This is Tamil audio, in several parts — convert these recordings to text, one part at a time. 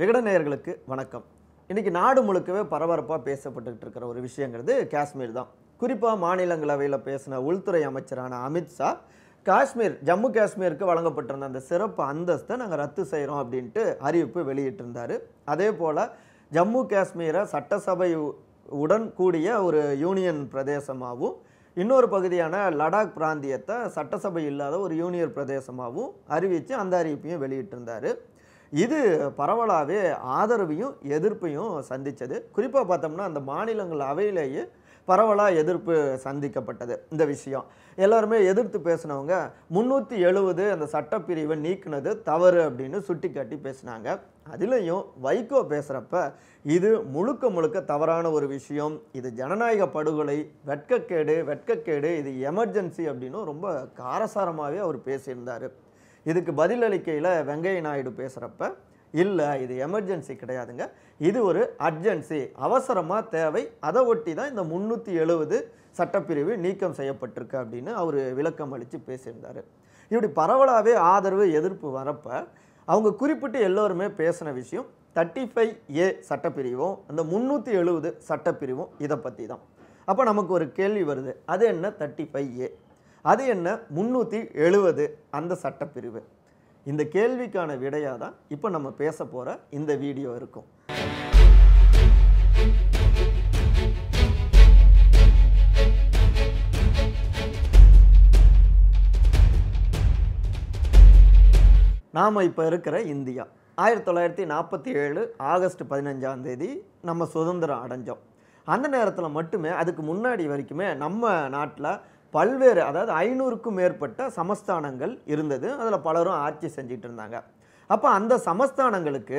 விகடநேயர்களுக்கு வணக்கம் இன்றைக்கி நாடு முழுக்கவே பரபரப்பாக பேசப்பட்டுக்கிட்டு இருக்கிற ஒரு விஷயங்கிறது காஷ்மீர் தான் குறிப்பாக மாநிலங்களவையில் பேசின உள்துறை அமைச்சரான அமித்ஷா காஷ்மீர் ஜம்மு காஷ்மீருக்கு வழங்கப்பட்டிருந்த அந்த சிறப்பு அந்தஸ்தை நாங்கள் ரத்து செய்கிறோம் அப்படின்ட்டு அறிவிப்பு வெளியிட்டிருந்தார் அதே போல் ஜம்மு காஷ்மீரை சட்டசபை உடன் கூடிய ஒரு யூனியன் பிரதேசமாகவும் இன்னொரு பகுதியான லடாக் பிராந்தியத்தை சட்டசபை இல்லாத ஒரு யூனியன் பிரதேசமாகவும் அறிவித்து அந்த அறிவிப்பையும் வெளியிட்டிருந்தார் இது பரவலாகவே ஆதரவையும் எதிர்ப்பையும் சந்தித்தது குறிப்பாக பார்த்தோம்னா அந்த மாநிலங்கள் அவையிலேயே பரவலாக எதிர்ப்பு சந்திக்கப்பட்டது இந்த விஷயம் எல்லாருமே எதிர்த்து பேசினவங்க முந்நூற்றி எழுபது அந்த சட்டப்பிரிவை நீக்கினது தவறு அப்படின்னு சுட்டி காட்டி பேசினாங்க அதுலேயும் வைகோ பேசுகிறப்ப இது முழுக்க முழுக்க தவறான ஒரு விஷயம் இது ஜனநாயக படுகொலை வெட்கக்கேடு வெட்கக்கேடு இது எமர்ஜென்சி அப்படின்னு ரொம்ப காரசாரமாகவே அவர் பேசியிருந்தார் இதுக்கு பதிலளிக்கையில் வெங்கைய நாயுடு பேசுகிறப்ப இல்லை இது எமர்ஜென்சி கிடையாதுங்க இது ஒரு அர்ஜென்சி அவசரமாக தேவை அதை ஒட்டி தான் இந்த முந்நூற்றி எழுபது சட்டப்பிரிவு நீக்கம் செய்யப்பட்டிருக்கு அப்படின்னு அவர் விளக்கம் அளித்து பேசியிருந்தார் இப்படி பரவலாகவே ஆதரவு எதிர்ப்பு வரப்போ அவங்க குறிப்பிட்டு எல்லோருமே பேசின விஷயம் தேர்ட்டி ஃபைவ் ஏ சட்டப்பிரிவும் அந்த முந்நூற்றி எழுபது சட்டப்பிரிவும் இதை பற்றி தான் அப்போ நமக்கு ஒரு கேள்வி வருது அது என்ன தேர்ட்டி ஃபைவ் ஏ அது என்ன முந்நூற்றி எழுபது அந்த சட்டப்பிரிவு இந்த கேள்விக்கான விடையாக தான் இப்போ நம்ம பேச போகிற இந்த வீடியோ இருக்கும் நாம் இப்போ இருக்கிற இந்தியா ஆயிரத்தி தொள்ளாயிரத்தி நாற்பத்தி ஏழு ஆகஸ்ட் பதினஞ்சாம் தேதி நம்ம சுதந்திரம் அடைஞ்சோம் அந்த நேரத்தில் மட்டுமே அதுக்கு முன்னாடி வரைக்குமே நம்ம நாட்டில் பல்வேறு அதாவது ஐநூறுக்கும் மேற்பட்ட சமஸ்தானங்கள் இருந்தது அதில் பலரும் ஆட்சி செஞ்சிட்டு இருந்தாங்க அப்போ அந்த சமஸ்தானங்களுக்கு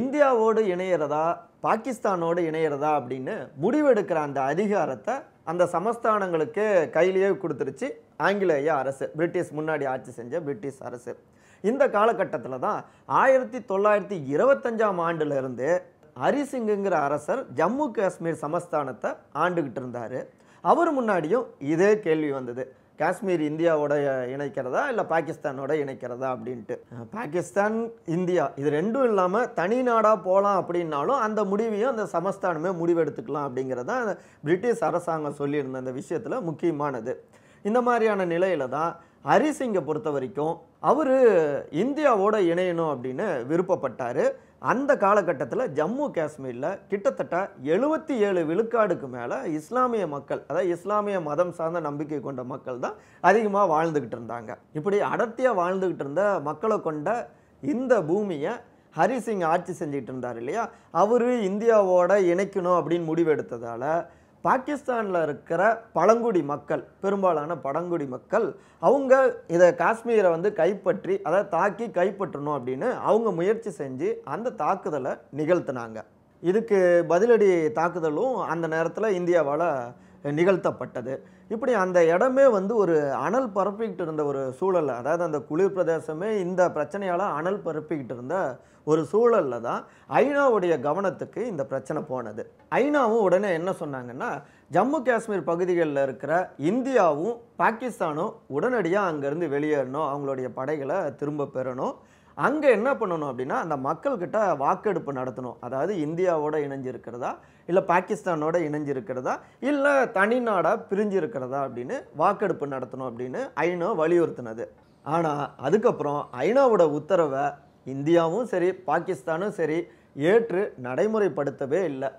இந்தியாவோடு இணையிறதா பாகிஸ்தானோடு இணையிறதா அப்படின்னு முடிவெடுக்கிற அந்த அதிகாரத்தை அந்த சமஸ்தானங்களுக்கு கையிலேயே கொடுத்துருச்சு ஆங்கிலேய அரசு பிரிட்டிஷ் முன்னாடி ஆட்சி செஞ்ச பிரிட்டிஷ் அரசு இந்த காலகட்டத்தில் தான் ஆயிரத்தி தொள்ளாயிரத்தி இருபத்தஞ்சாம் ஆண்டுலேருந்து ஹரிசிங்குங்கிற அரசர் ஜம்மு காஷ்மீர் சமஸ்தானத்தை ஆண்டுகிட்டு இருந்தார் அவர் முன்னாடியும் இதே கேள்வி வந்தது காஷ்மீர் இந்தியாவோட இணைக்கிறதா இல்லை பாகிஸ்தானோட இணைக்கிறதா அப்படின்ட்டு பாகிஸ்தான் இந்தியா இது ரெண்டும் இல்லாமல் தனி நாடாக போகலாம் அப்படின்னாலும் அந்த முடிவையும் அந்த சமஸ்தானமே முடிவெடுத்துக்கலாம் அப்படிங்கிறத பிரிட்டிஷ் அரசாங்கம் சொல்லியிருந்த அந்த விஷயத்தில் முக்கியமானது இந்த மாதிரியான நிலையில தான் ஹரிசிங்கை பொறுத்த வரைக்கும் அவர் இந்தியாவோட இணையணும் அப்படின்னு விருப்பப்பட்டார் அந்த காலகட்டத்தில் ஜம்மு காஷ்மீரில் கிட்டத்தட்ட எழுபத்தி ஏழு விழுக்காடுக்கு மேலே இஸ்லாமிய மக்கள் அதாவது இஸ்லாமிய மதம் சார்ந்த நம்பிக்கை கொண்ட மக்கள் தான் அதிகமாக வாழ்ந்துக்கிட்டு இருந்தாங்க இப்படி அடர்த்தியாக வாழ்ந்துக்கிட்டு இருந்த மக்களை கொண்ட இந்த பூமியை ஹரிசிங் ஆட்சி செஞ்சுக்கிட்டு இருந்தார் இல்லையா அவர் இந்தியாவோட இணைக்கணும் அப்படின்னு முடிவெடுத்ததால் பாகிஸ்தானில் இருக்கிற பழங்குடி மக்கள் பெரும்பாலான பழங்குடி மக்கள் அவங்க இதை காஷ்மீரை வந்து கைப்பற்றி அதை தாக்கி கைப்பற்றணும் அப்படின்னு அவங்க முயற்சி செஞ்சு அந்த தாக்குதலை நிகழ்த்தினாங்க இதுக்கு பதிலடி தாக்குதலும் அந்த நேரத்தில் இந்தியாவால் நிகழ்த்தப்பட்டது இப்படி அந்த இடமே வந்து ஒரு அனல் பரப்பிக்கிட்டு இருந்த ஒரு சூழல் அதாவது அந்த குளிர் பிரதேசமே இந்த பிரச்சனையால் அனல் பரப்பிக்கிட்டு இருந்த ஒரு சூழலில் தான் ஐநாவுடைய கவனத்துக்கு இந்த பிரச்சனை போனது ஐநாவும் உடனே என்ன சொன்னாங்கன்னா ஜம்மு காஷ்மீர் பகுதிகளில் இருக்கிற இந்தியாவும் பாகிஸ்தானும் உடனடியாக அங்கேருந்து வெளியேறணும் அவங்களுடைய படைகளை திரும்ப பெறணும் அங்கே என்ன பண்ணணும் அப்படின்னா அந்த மக்கள்கிட்ட வாக்கெடுப்பு நடத்தணும் அதாவது இந்தியாவோட இணைஞ்சிருக்கிறதா இல்லை பாகிஸ்தானோட இணைஞ்சிருக்கிறதா இல்லை தனிநாடாக பிரிஞ்சிருக்கிறதா அப்படின்னு வாக்கெடுப்பு நடத்தணும் அப்படின்னு ஐநோ வலியுறுத்தினது ஆனால் அதுக்கப்புறம் ஐநாவோட உத்தரவை இந்தியாவும் சரி பாகிஸ்தானும் சரி ஏற்று நடைமுறைப்படுத்தவே இல்லை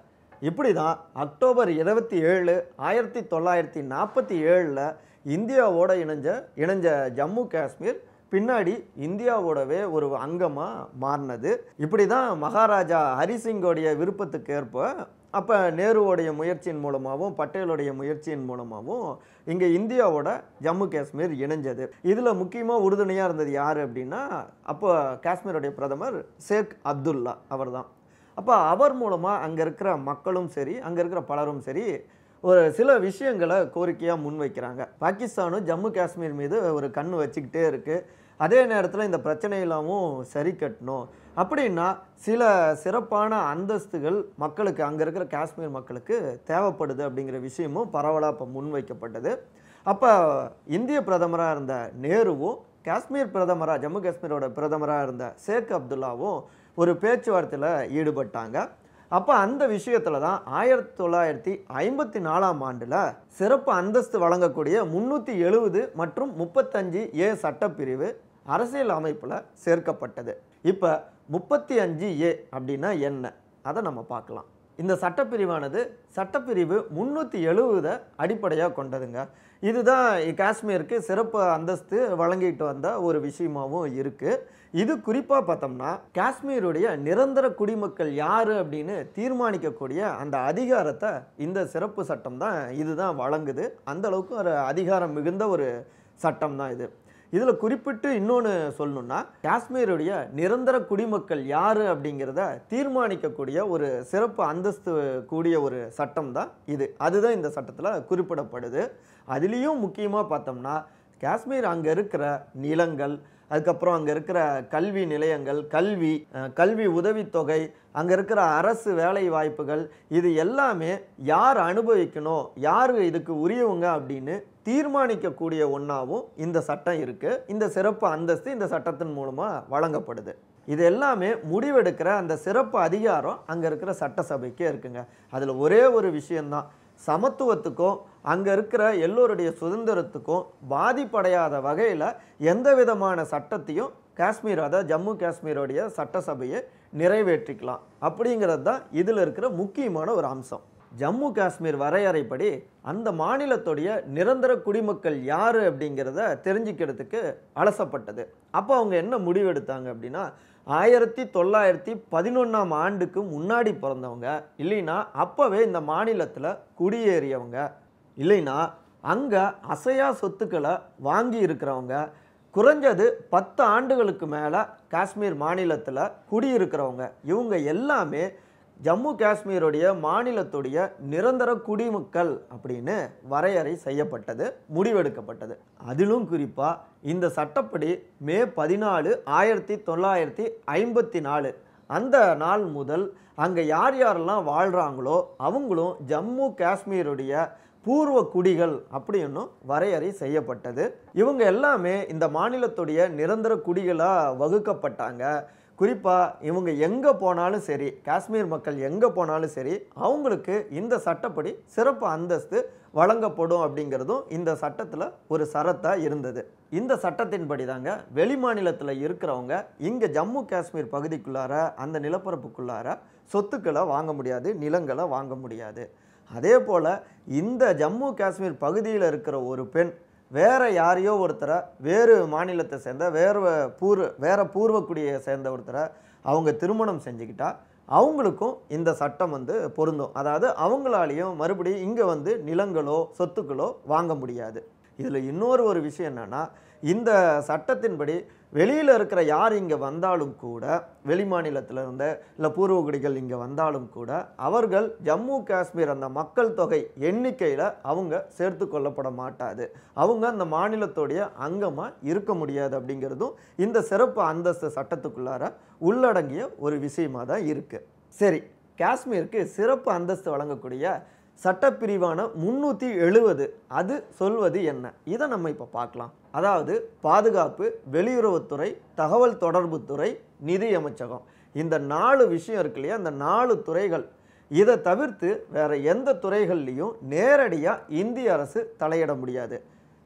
இப்படி தான் அக்டோபர் இருபத்தி ஏழு ஆயிரத்தி தொள்ளாயிரத்தி நாற்பத்தி ஏழில் இந்தியாவோட இணைஞ்ச இணைஞ்ச ஜம்மு காஷ்மீர் பின்னாடி இந்தியாவோடவே ஒரு அங்கமாக மாறினது இப்படி தான் மகாராஜா ஹரிசிங்கோடைய விருப்பத்துக்கு ஏற்ப அப்போ நேருவோடைய முயற்சியின் மூலமாகவும் பட்டேலுடைய முயற்சியின் மூலமாகவும் இங்கே இந்தியாவோட ஜம்மு காஷ்மீர் இணைஞ்சது இதில் முக்கியமாக உறுதுணையாக இருந்தது யார் அப்படின்னா அப்போ காஷ்மீருடைய பிரதமர் ஷேக் அப்துல்லா அவர் தான் அப்போ அவர் மூலமாக அங்கே இருக்கிற மக்களும் சரி அங்கே இருக்கிற பலரும் சரி ஒரு சில விஷயங்களை கோரிக்கையாக முன்வைக்கிறாங்க பாகிஸ்தானும் ஜம்மு காஷ்மீர் மீது ஒரு கண் வச்சுக்கிட்டே இருக்குது அதே நேரத்தில் இந்த பிரச்சனையெல்லாமும் சரி கட்டணும் அப்படின்னா சில சிறப்பான அந்தஸ்துகள் மக்களுக்கு அங்கே இருக்கிற காஷ்மீர் மக்களுக்கு தேவைப்படுது அப்படிங்கிற விஷயமும் பரவலாக இப்போ முன்வைக்கப்பட்டது அப்போ இந்திய பிரதமராக இருந்த நேருவும் காஷ்மீர் பிரதமராக ஜம்மு காஷ்மீரோட பிரதமராக இருந்த ஷேக் அப்துல்லாவும் ஒரு பேச்சுவார்த்தையில் ஈடுபட்டாங்க அப்போ அந்த விஷயத்தில் தான் ஆயிரத்தி தொள்ளாயிரத்தி ஐம்பத்தி நாலாம் ஆண்டில் சிறப்பு அந்தஸ்து வழங்கக்கூடிய முந்நூற்றி எழுபது மற்றும் முப்பத்தஞ்சு ஏ சட்டப்பிரிவு அரசியல் அமைப்பில் சேர்க்கப்பட்டது இப்போ முப்பத்தி அஞ்சு ஏ அப்படின்னா என்ன அதை நம்ம பார்க்கலாம் இந்த சட்டப்பிரிவானது சட்டப்பிரிவு முந்நூற்றி எழுபதை அடிப்படையாக கொண்டதுங்க இதுதான் காஷ்மீருக்கு சிறப்பு அந்தஸ்து வழங்கிட்டு வந்த ஒரு விஷயமாகவும் இருக்குது இது குறிப்பாக பார்த்தோம்னா காஷ்மீருடைய நிரந்தர குடிமக்கள் யார் அப்படின்னு தீர்மானிக்கக்கூடிய அந்த அதிகாரத்தை இந்த சிறப்பு சட்டம் தான் இதுதான் வழங்குது அந்தளவுக்கு ஒரு அதிகாரம் மிகுந்த ஒரு சட்டம் தான் இது இதில் குறிப்பிட்டு இன்னொன்று சொல்லணும்னா காஷ்மீருடைய நிரந்தர குடிமக்கள் யார் அப்படிங்கிறத தீர்மானிக்கக்கூடிய ஒரு சிறப்பு அந்தஸ்து கூடிய ஒரு சட்டம் தான் இது அதுதான் இந்த சட்டத்தில் குறிப்பிடப்படுது அதுலேயும் முக்கியமாக பார்த்தோம்னா காஷ்மீர் அங்கே இருக்கிற நிலங்கள் அதுக்கப்புறம் அங்கே இருக்கிற கல்வி நிலையங்கள் கல்வி கல்வி உதவித்தொகை அங்கே இருக்கிற அரசு வேலை வாய்ப்புகள் இது எல்லாமே யார் அனுபவிக்கணும் யார் இதுக்கு உரியவங்க அப்படின்னு தீர்மானிக்கக்கூடிய ஒன்றாவும் இந்த சட்டம் இருக்குது இந்த சிறப்பு அந்தஸ்து இந்த சட்டத்தின் மூலமாக வழங்கப்படுது இது எல்லாமே முடிவெடுக்கிற அந்த சிறப்பு அதிகாரம் அங்கே இருக்கிற சட்டசபைக்கே இருக்குங்க அதில் ஒரே ஒரு விஷயந்தான் சமத்துவத்துக்கும் அங்கே இருக்கிற எல்லோருடைய சுதந்திரத்துக்கும் பாதிப்படையாத வகையில் எந்த விதமான சட்டத்தையும் காஷ்மீர் அதாவது ஜம்மு காஷ்மீரோடைய சட்டசபையை நிறைவேற்றிக்கலாம் அப்படிங்கிறது தான் இதில் இருக்கிற முக்கியமான ஒரு அம்சம் ஜம்மு காஷ்மீர் வரையறைப்படி அந்த மாநிலத்துடைய நிரந்தர குடிமக்கள் யார் அப்படிங்கிறத தெரிஞ்சுக்கிறதுக்கு அலசப்பட்டது அப்போ அவங்க என்ன முடிவெடுத்தாங்க அப்படின்னா ஆயிரத்தி தொள்ளாயிரத்தி பதினொன்றாம் ஆண்டுக்கு முன்னாடி பிறந்தவங்க இல்லைன்னா அப்போவே இந்த மாநிலத்தில் குடியேறியவங்க இல்லைன்னா அங்கே அசையா சொத்துக்களை வாங்கி இருக்கிறவங்க குறைஞ்சது பத்து ஆண்டுகளுக்கு மேலே காஷ்மீர் மாநிலத்தில் குடியிருக்கிறவங்க இவங்க எல்லாமே ஜம்மு காஷ்மீருடைய மாநிலத்துடைய நிரந்தர குடிமக்கள் அப்படின்னு வரையறை செய்யப்பட்டது முடிவெடுக்கப்பட்டது அதிலும் குறிப்பாக இந்த சட்டப்படி மே பதினாலு ஆயிரத்தி தொள்ளாயிரத்தி ஐம்பத்தி நாலு அந்த நாள் முதல் அங்கே யார் யாரெல்லாம் வாழ்கிறாங்களோ அவங்களும் ஜம்மு காஷ்மீருடைய பூர்வ குடிகள் அப்படின்னும் வரையறை செய்யப்பட்டது இவங்க எல்லாமே இந்த மாநிலத்துடைய நிரந்தர குடிகளாக வகுக்கப்பட்டாங்க குறிப்பாக இவங்க எங்கே போனாலும் சரி காஷ்மீர் மக்கள் எங்கே போனாலும் சரி அவங்களுக்கு இந்த சட்டப்படி சிறப்பு அந்தஸ்து வழங்கப்படும் அப்படிங்கிறதும் இந்த சட்டத்தில் ஒரு சரத்தாக இருந்தது இந்த சட்டத்தின்படி தாங்க வெளி மாநிலத்தில் இருக்கிறவங்க இங்கே ஜம்மு காஷ்மீர் பகுதிக்குள்ளார அந்த நிலப்பரப்புக்குள்ளார சொத்துக்களை வாங்க முடியாது நிலங்களை வாங்க முடியாது அதே போல் இந்த ஜம்மு காஷ்மீர் பகுதியில் இருக்கிற ஒரு பெண் வேறு யாரையோ ஒருத்தரை வேறு மாநிலத்தை சேர்ந்த வேறு பூர்வ வேறு பூர்வக்குடியை சேர்ந்த ஒருத்தரை அவங்க திருமணம் செஞ்சுக்கிட்டால் அவங்களுக்கும் இந்த சட்டம் வந்து பொருந்தும் அதாவது அவங்களாலையும் மறுபடியும் இங்கே வந்து நிலங்களோ சொத்துக்களோ வாங்க முடியாது இதில் இன்னொரு ஒரு விஷயம் என்னென்னா இந்த சட்டத்தின்படி வெளியில் இருக்கிற யார் இங்கே வந்தாலும் கூட வெளிமாநிலத்தில் இருந்த இல்லை பூர்வகுடிகள் இங்கே வந்தாலும் கூட அவர்கள் ஜம்மு காஷ்மீர் அந்த மக்கள் தொகை எண்ணிக்கையில் அவங்க சேர்த்து கொள்ளப்பட மாட்டாது அவங்க அந்த மாநிலத்துடைய அங்கமாக இருக்க முடியாது அப்படிங்கிறதும் இந்த சிறப்பு அந்தஸ்து சட்டத்துக்குள்ளார உள்ளடங்கிய ஒரு விஷயமாக தான் இருக்குது சரி காஷ்மீருக்கு சிறப்பு அந்தஸ்து வழங்கக்கூடிய சட்டப்பிரிவான முந்நூற்றி எழுபது அது சொல்வது என்ன இதை நம்ம இப்போ பார்க்கலாம் அதாவது பாதுகாப்பு வெளியுறவுத்துறை தகவல் தொடர்புத்துறை நிதியமைச்சகம் இந்த நாலு விஷயம் இருக்கு இல்லையா அந்த நாலு துறைகள் இதை தவிர்த்து வேறு எந்த துறைகள்லேயும் நேரடியாக இந்திய அரசு தலையிட முடியாது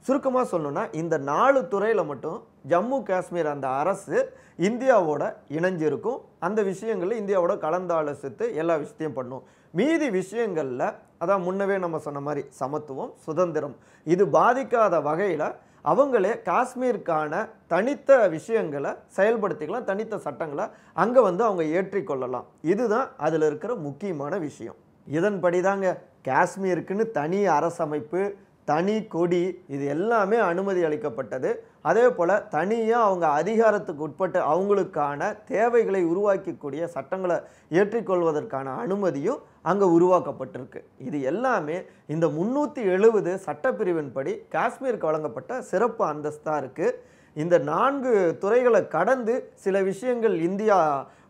சுருக்கமாக சொல்லணுன்னா இந்த நாலு துறையில் மட்டும் ஜம்மு காஷ்மீர் அந்த அரசு இந்தியாவோட இணைஞ்சிருக்கும் அந்த விஷயங்களில் இந்தியாவோட கலந்தாலோசித்து எல்லா விஷயத்தையும் பண்ணும் மீதி விஷயங்களில் அதான் முன்னவே நம்ம சொன்ன மாதிரி சமத்துவம் சுதந்திரம் இது பாதிக்காத வகையில் அவங்களே காஷ்மீருக்கான தனித்த விஷயங்களை செயல்படுத்திக்கலாம் தனித்த சட்டங்களை அங்கே வந்து அவங்க ஏற்றிக்கொள்ளலாம் இதுதான் அதில் இருக்கிற முக்கியமான விஷயம் இதன்படி தாங்க காஷ்மீருக்குன்னு தனி அரசமைப்பு தனி கொடி இது எல்லாமே அனுமதி அளிக்கப்பட்டது அதே போல் தனியாக அவங்க அதிகாரத்துக்கு உட்பட்டு அவங்களுக்கான தேவைகளை உருவாக்கக்கூடிய சட்டங்களை ஏற்றிக்கொள்வதற்கான அனுமதியும் அங்கே உருவாக்கப்பட்டிருக்கு இது எல்லாமே இந்த முந்நூற்றி எழுபது சட்டப்பிரிவின்படி காஷ்மீருக்கு வழங்கப்பட்ட சிறப்பு அந்தஸ்தாக இருக்குது இந்த நான்கு துறைகளை கடந்து சில விஷயங்கள் இந்தியா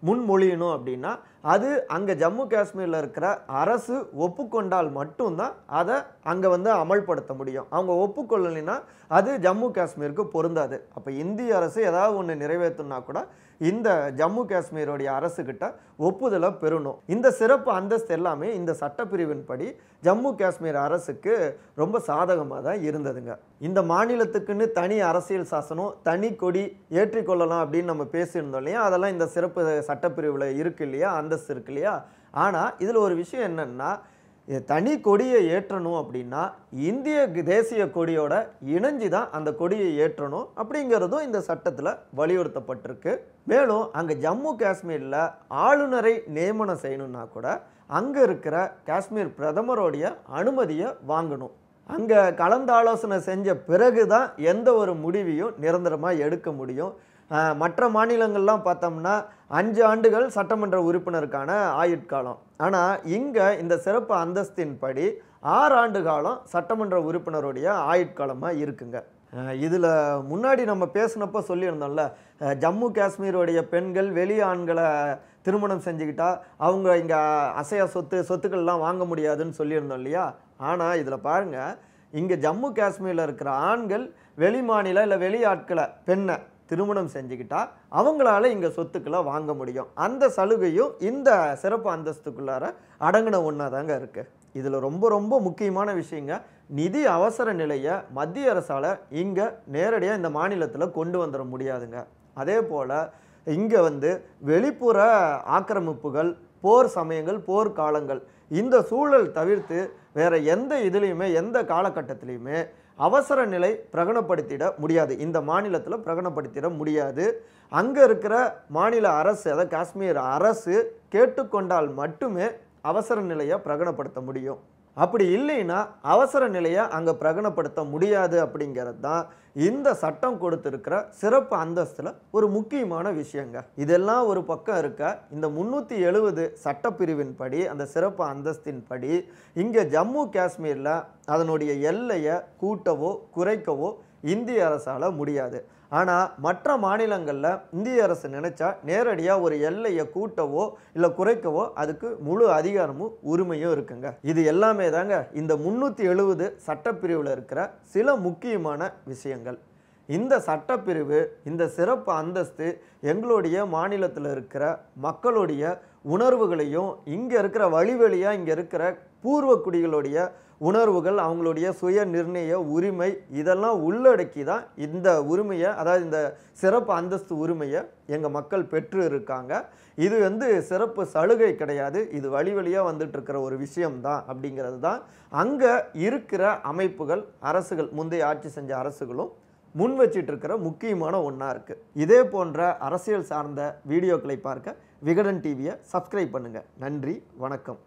முன்மொழியணும் அப்படின்னா அது அங்கே ஜம்மு காஷ்மீரில் இருக்கிற அரசு ஒப்புக்கொண்டால் மட்டும்தான் அதை அங்கே வந்து அமல்படுத்த முடியும் அவங்க ஒப்புக்கொள்ளலைன்னா அது ஜம்மு காஷ்மீருக்கு பொருந்தாது அப்போ இந்திய அரசு ஏதாவது ஒன்று நிறைவேற்றணும்னா கூட இந்த ஜம்மு காஷ்மீருடைய அரசுக்கிட்ட ஒப்புதலை பெறணும் இந்த சிறப்பு அந்தஸ்து எல்லாமே இந்த சட்டப்பிரிவின் படி ஜம்மு காஷ்மீர் அரசுக்கு ரொம்ப சாதகமாக தான் இருந்ததுங்க இந்த மாநிலத்துக்குன்னு தனி அரசியல் சாசனம் தனி கொடி ஏற்றிக்கொள்ளலாம் அப்படின்னு நம்ம பேசியிருந்தோம் இல்லையா அதெல்லாம் இந்த சிறப்பு சட்டப்பிரிவில் இருக்கு இல்லையா அந்த அந்தஸ்து இருக்கு இல்லையா ஆனால் இதில் ஒரு விஷயம் என்னென்னா தனி கொடியை ஏற்றணும் அப்படின்னா இந்திய தேசிய கொடியோட இணைஞ்சி தான் அந்த கொடியை ஏற்றணும் அப்படிங்கிறதும் இந்த சட்டத்தில் வலியுறுத்தப்பட்டிருக்கு மேலும் அங்கே ஜம்மு காஷ்மீரில் ஆளுநரை நியமனம் செய்யணும்னா கூட அங்கே இருக்கிற காஷ்மீர் பிரதமருடைய அனுமதியை வாங்கணும் அங்கே கலந்தாலோசனை செஞ்ச பிறகு தான் எந்த ஒரு முடிவையும் நிரந்தரமாக எடுக்க முடியும் மற்ற மாநிலங்கள்லாம் பார்த்தோம்னா அஞ்சு ஆண்டுகள் சட்டமன்ற உறுப்பினருக்கான ஆயுட்காலம் ஆனால் இங்கே இந்த சிறப்பு அந்தஸ்தின் படி ஆறு ஆண்டு காலம் சட்டமன்ற உறுப்பினருடைய ஆயுட்காலமாக இருக்குங்க இதில் முன்னாடி நம்ம பேசினப்போ சொல்லியிருந்தோம்ல ஜம்மு காஷ்மீருடைய பெண்கள் வெளி ஆண்களை திருமணம் செஞ்சுக்கிட்டா அவங்க இங்கே அசையா சொத்து சொத்துக்கள்லாம் வாங்க முடியாதுன்னு சொல்லியிருந்தோம் இல்லையா ஆனால் இதில் பாருங்கள் இங்கே ஜம்மு காஷ்மீரில் இருக்கிற ஆண்கள் வெளி மாநில இல்லை வெளி ஆட்களை பெண்ணை திருமணம் செஞ்சுக்கிட்டா அவங்களால இங்கே சொத்துக்களை வாங்க முடியும் அந்த சலுகையும் இந்த சிறப்பு அந்தஸ்துக்குள்ளார அடங்கின ஒன்றா தாங்க இருக்குது இதில் ரொம்ப ரொம்ப முக்கியமான விஷயங்க நிதி அவசர நிலையை மத்திய அரசால் இங்கே நேரடியாக இந்த மாநிலத்தில் கொண்டு வந்துட முடியாதுங்க அதே போல் இங்கே வந்து வெளிப்புற ஆக்கிரமிப்புகள் போர் சமயங்கள் போர் காலங்கள் இந்த சூழல் தவிர்த்து வேறு எந்த இதுலேயுமே எந்த காலகட்டத்திலையுமே அவசர நிலை பிரகடனப்படுத்திட முடியாது இந்த மாநிலத்தில் பிரகடனப்படுத்திட முடியாது அங்கே இருக்கிற மாநில அரசு அதாவது காஷ்மீர் அரசு கேட்டுக்கொண்டால் மட்டுமே அவசர நிலையை பிரகடனப்படுத்த முடியும் அப்படி இல்லைன்னா அவசர நிலையை அங்கே பிரகடனப்படுத்த முடியாது அப்படிங்கிறது தான் இந்த சட்டம் கொடுத்துருக்கிற சிறப்பு அந்தஸ்தில் ஒரு முக்கியமான விஷயங்க இதெல்லாம் ஒரு பக்கம் இருக்க இந்த முந்நூற்றி எழுபது சட்டப்பிரிவின் படி அந்த சிறப்பு அந்தஸ்தின் படி இங்கே ஜம்மு காஷ்மீரில் அதனுடைய எல்லையை கூட்டவோ குறைக்கவோ இந்திய அரசால் முடியாது ஆனால் மற்ற மாநிலங்களில் இந்திய அரசு நினைச்சா நேரடியாக ஒரு எல்லையை கூட்டவோ இல்லை குறைக்கவோ அதுக்கு முழு அதிகாரமும் உரிமையும் இருக்குங்க இது எல்லாமே தாங்க இந்த முந்நூற்றி எழுபது சட்டப்பிரிவில் இருக்கிற சில முக்கியமான விஷயங்கள் இந்த சட்டப்பிரிவு இந்த சிறப்பு அந்தஸ்து எங்களுடைய மாநிலத்தில் இருக்கிற மக்களுடைய உணர்வுகளையும் இங்கே இருக்கிற வழிவழியாக இங்கே இருக்கிற பூர்வ குடிகளுடைய உணர்வுகள் அவங்களுடைய சுய நிர்ணய உரிமை இதெல்லாம் உள்ளடக்கி தான் இந்த உரிமையை அதாவது இந்த சிறப்பு அந்தஸ்து உரிமையை எங்கள் மக்கள் பெற்று இருக்காங்க இது வந்து சிறப்பு சலுகை கிடையாது இது வழி வழியாக வந்துட்டுருக்கிற ஒரு விஷயம்தான் அப்படிங்கிறது தான் அங்கே இருக்கிற அமைப்புகள் அரசுகள் முந்தைய ஆட்சி செஞ்ச அரசுகளும் முன் வச்சிட்டு இருக்கிற முக்கியமான ஒன்றா இருக்குது இதே போன்ற அரசியல் சார்ந்த வீடியோக்களை பார்க்க விகடன் டிவியை சப்ஸ்கிரைப் பண்ணுங்கள் நன்றி வணக்கம்